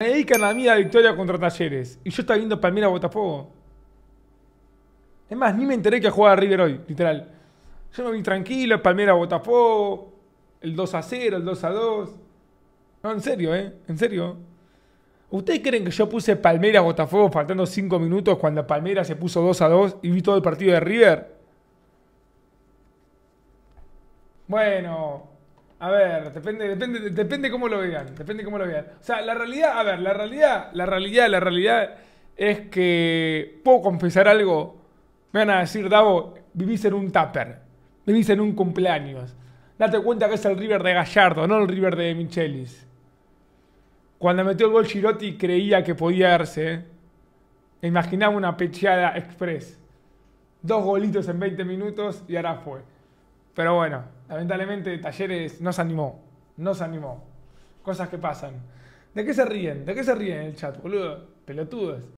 Me dedican a mí la victoria contra Talleres. Y yo estaba viendo palmera Botafogo. Es más, ni me enteré que jugaba River hoy, literal. Yo me vi tranquilo, Palmera Botafogo, el 2 a 0, el 2 a 2. No, en serio, ¿eh? En serio. ¿Ustedes creen que yo puse Palmera Botafogo faltando 5 minutos cuando Palmera se puso 2 a 2 y vi todo el partido de River? Bueno, a ver, depende, depende, depende cómo lo vean. Depende cómo lo vean. O sea, la realidad, a ver, la realidad, la realidad, la realidad es que puedo confesar algo. Me van a decir, Davo, vivís en un tupper. Vivís en un cumpleaños. Date cuenta que es el River de Gallardo, no el River de Michelis. Cuando metió el gol Girotti creía que podía darse. ¿eh? E imaginaba una pechada express. Dos golitos en 20 minutos y ahora fue. Pero bueno, lamentablemente Talleres no se animó. No se animó. Cosas que pasan. ¿De qué se ríen? ¿De qué se ríen en el chat, boludo? Pelotudos.